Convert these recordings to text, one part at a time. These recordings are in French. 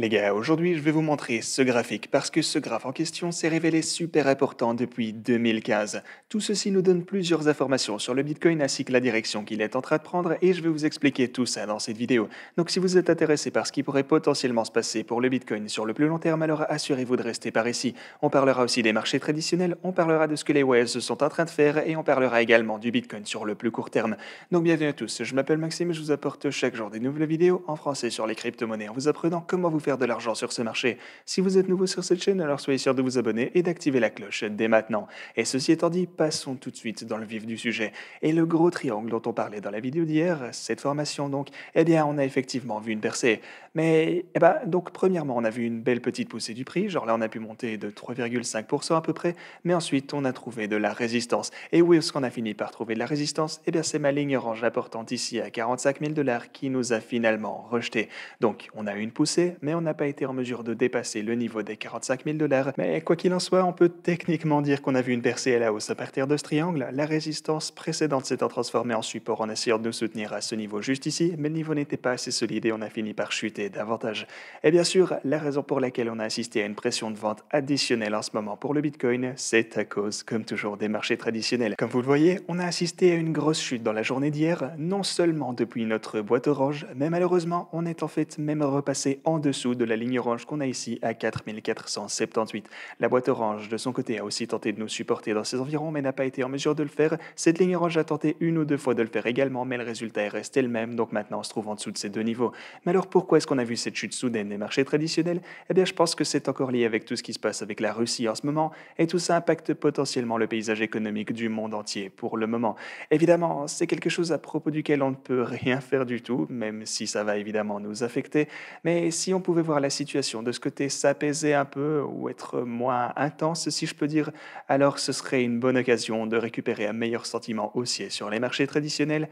Les gars, aujourd'hui je vais vous montrer ce graphique parce que ce graphe en question s'est révélé super important depuis 2015. Tout ceci nous donne plusieurs informations sur le Bitcoin ainsi que la direction qu'il est en train de prendre et je vais vous expliquer tout ça dans cette vidéo. Donc si vous êtes intéressé par ce qui pourrait potentiellement se passer pour le Bitcoin sur le plus long terme, alors assurez-vous de rester par ici. On parlera aussi des marchés traditionnels, on parlera de ce que les whales sont en train de faire et on parlera également du Bitcoin sur le plus court terme. Donc bienvenue à tous, je m'appelle Maxime et je vous apporte chaque jour des nouvelles vidéos en français sur les crypto-monnaies en vous apprenant comment vous faire de l'argent sur ce marché. Si vous êtes nouveau sur cette chaîne, alors soyez sûr de vous abonner et d'activer la cloche dès maintenant. Et ceci étant dit, passons tout de suite dans le vif du sujet. Et le gros triangle dont on parlait dans la vidéo d'hier, cette formation donc, eh bien on a effectivement vu une percée. Mais, eh bien, donc premièrement on a vu une belle petite poussée du prix, genre là on a pu monter de 3,5% à peu près, mais ensuite on a trouvé de la résistance. Et où est-ce qu'on a fini par trouver de la résistance Eh bien c'est ma ligne orange importante ici à 45 000 dollars qui nous a finalement rejeté. Donc on a eu une poussée, mais on n'a pas été en mesure de dépasser le niveau des 45 000 dollars, mais quoi qu'il en soit, on peut techniquement dire qu'on a vu une percée à la hausse à partir de ce triangle. La résistance précédente s'étant transformée en support en essayant de nous soutenir à ce niveau juste ici, mais le niveau n'était pas assez solide et on a fini par chuter davantage. Et bien sûr, la raison pour laquelle on a assisté à une pression de vente additionnelle en ce moment pour le Bitcoin, c'est à cause, comme toujours, des marchés traditionnels. Comme vous le voyez, on a assisté à une grosse chute dans la journée d'hier, non seulement depuis notre boîte orange, mais malheureusement, on est en fait même repassé en dessous de la ligne orange qu'on a ici à 4478. La boîte orange, de son côté, a aussi tenté de nous supporter dans ses environs, mais n'a pas été en mesure de le faire. Cette ligne orange a tenté une ou deux fois de le faire également, mais le résultat est resté le même, donc maintenant on se trouve en dessous de ces deux niveaux. Mais alors pourquoi est-ce qu'on a vu cette chute soudaine des marchés traditionnels Eh bien, je pense que c'est encore lié avec tout ce qui se passe avec la Russie en ce moment, et tout ça impacte potentiellement le paysage économique du monde entier pour le moment. Évidemment, c'est quelque chose à propos duquel on ne peut rien faire du tout, même si ça va évidemment nous affecter, mais si on pouvait pouvez voir la situation, de ce côté s'apaiser un peu ou être moins intense, si je peux dire, alors ce serait une bonne occasion de récupérer un meilleur sentiment haussier sur les marchés traditionnels.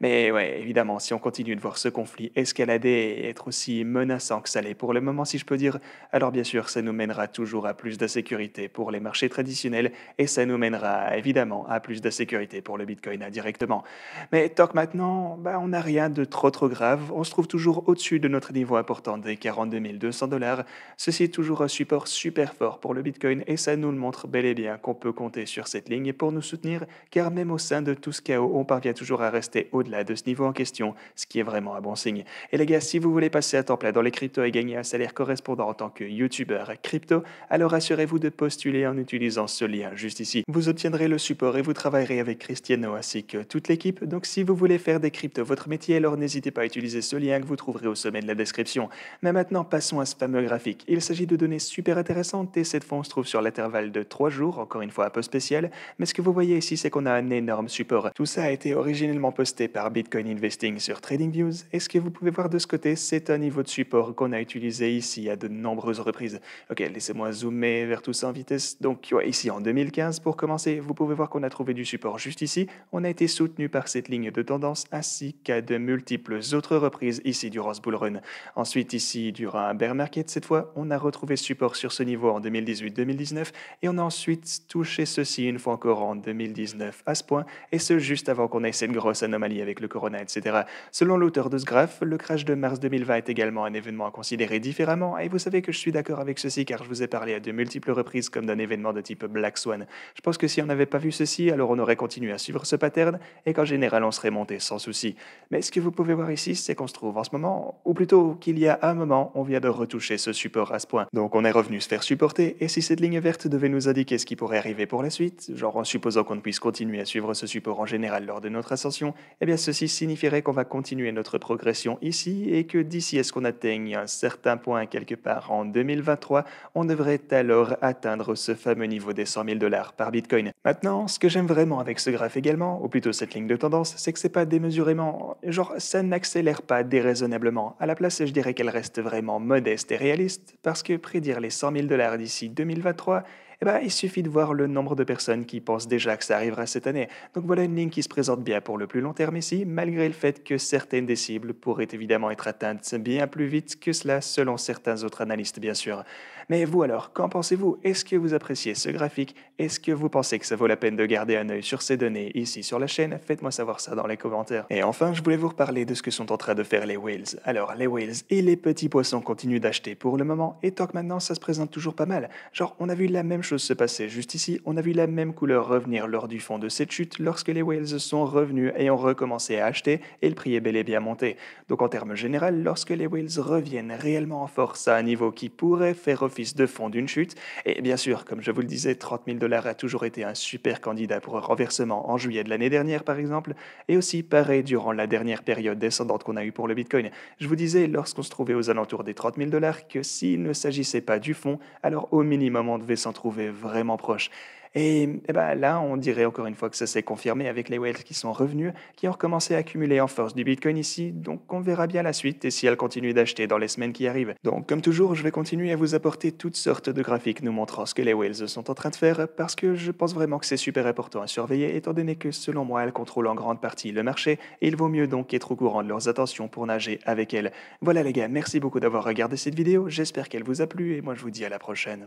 Mais ouais, évidemment, si on continue de voir ce conflit escalader et être aussi menaçant que ça l'est pour le moment, si je peux dire, alors bien sûr, ça nous mènera toujours à plus de sécurité pour les marchés traditionnels et ça nous mènera évidemment à plus de sécurité pour le Bitcoin indirectement. Mais tant que maintenant, bah, on n'a rien de trop trop grave, on se trouve toujours au-dessus de notre niveau important des 40 2200$. dollars. Ceci est toujours un support super fort pour le Bitcoin et ça nous le montre bel et bien qu'on peut compter sur cette ligne pour nous soutenir car même au sein de tout ce chaos, on parvient toujours à rester au-delà de ce niveau en question, ce qui est vraiment un bon signe. Et les gars, si vous voulez passer à temps plein dans les cryptos et gagner un salaire correspondant en tant que youtubeur crypto, alors assurez-vous de postuler en utilisant ce lien juste ici. Vous obtiendrez le support et vous travaillerez avec Cristiano ainsi que toute l'équipe. Donc si vous voulez faire des cryptos votre métier, alors n'hésitez pas à utiliser ce lien que vous trouverez au sommet de la description. Mais maintenant, passons à ce fameux graphique. Il s'agit de données super intéressantes et cette fois, on se trouve sur l'intervalle de 3 jours, encore une fois un peu spécial, mais ce que vous voyez ici, c'est qu'on a un énorme support. Tout ça a été originellement posté par Bitcoin Investing sur TradingViews et ce que vous pouvez voir de ce côté, c'est un niveau de support qu'on a utilisé ici à de nombreuses reprises. Ok, laissez-moi zoomer vers tout ça en vitesse. Donc, ici en 2015, pour commencer, vous pouvez voir qu'on a trouvé du support juste ici. On a été soutenu par cette ligne de tendance ainsi qu'à de multiples autres reprises ici du ce bull run. Ensuite, ici, du à un bear market cette fois, on a retrouvé support sur ce niveau en 2018-2019 et on a ensuite touché ceci une fois encore en 2019 à ce point, et ce juste avant qu'on ait cette grosse anomalie avec le corona, etc. Selon l'auteur de ce graphe, le crash de mars 2020 est également un événement à considérer différemment, et vous savez que je suis d'accord avec ceci car je vous ai parlé à de multiples reprises comme d'un événement de type Black Swan. Je pense que si on n'avait pas vu ceci, alors on aurait continué à suivre ce pattern, et qu'en général on serait monté sans souci. Mais ce que vous pouvez voir ici, c'est qu'on se trouve en ce moment, ou plutôt qu'il y a un moment, on vient de retoucher ce support à ce point. Donc on est revenu se faire supporter, et si cette ligne verte devait nous indiquer ce qui pourrait arriver pour la suite, genre en supposant qu'on ne puisse continuer à suivre ce support en général lors de notre ascension, eh bien ceci signifierait qu'on va continuer notre progression ici, et que d'ici à ce qu'on atteigne un certain point quelque part en 2023, on devrait alors atteindre ce fameux niveau des 100 000 dollars par Bitcoin. Maintenant, ce que j'aime vraiment avec ce graphe également, ou plutôt cette ligne de tendance, c'est que c'est pas démesurément, genre ça n'accélère pas déraisonnablement. À la place, je dirais qu'elle reste modeste et réaliste parce que prédire les 100 000 dollars d'ici 2023 eh ben, il suffit de voir le nombre de personnes qui pensent déjà que ça arrivera cette année. Donc voilà une ligne qui se présente bien pour le plus long terme ici, malgré le fait que certaines des cibles pourraient évidemment être atteintes bien plus vite que cela selon certains autres analystes bien sûr. Mais vous alors, qu'en pensez-vous Est-ce que vous appréciez ce graphique Est-ce que vous pensez que ça vaut la peine de garder un œil sur ces données ici sur la chaîne Faites-moi savoir ça dans les commentaires. Et enfin, je voulais vous reparler de ce que sont en train de faire les whales. Alors les whales et les petits poissons continuent d'acheter pour le moment et tant que maintenant ça se présente toujours pas mal. Genre on a vu la même chose se passait juste ici, on a vu la même couleur revenir lors du fond de cette chute lorsque les whales sont revenus et ont recommencé à acheter et le prix est bel et bien monté. Donc en termes généraux, lorsque les whales reviennent réellement en force à un niveau qui pourrait faire office de fond d'une chute, et bien sûr, comme je vous le disais, 30 000 dollars a toujours été un super candidat pour un renversement en juillet de l'année dernière par exemple, et aussi pareil durant la dernière période descendante qu'on a eue pour le Bitcoin. Je vous disais lorsqu'on se trouvait aux alentours des 30 000 dollars que s'il ne s'agissait pas du fond, alors au minimum on devait s'en trouver vraiment proche. Et, eh ben là, on dirait encore une fois que ça s'est confirmé avec les whales qui sont revenus, qui ont recommencé à accumuler en force du Bitcoin ici, donc on verra bien la suite et si elles continuent d'acheter dans les semaines qui arrivent. Donc comme toujours, je vais continuer à vous apporter toutes sortes de graphiques nous montrant ce que les whales sont en train de faire, parce que je pense vraiment que c'est super important à surveiller, étant donné que selon moi, elles contrôlent en grande partie le marché, et il vaut mieux donc être au courant de leurs attentions pour nager avec elles. Voilà les gars, merci beaucoup d'avoir regardé cette vidéo, j'espère qu'elle vous a plu, et moi je vous dis à la prochaine.